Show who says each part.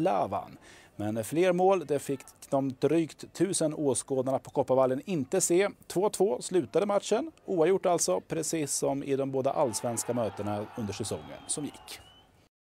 Speaker 1: Lavan. Men fler mål det fick de drygt tusen åskådarna på Kopparvallen inte se. 2-2 slutade matchen, oavgjort alltså, precis som i de båda allsvenska mötena under säsongen som gick.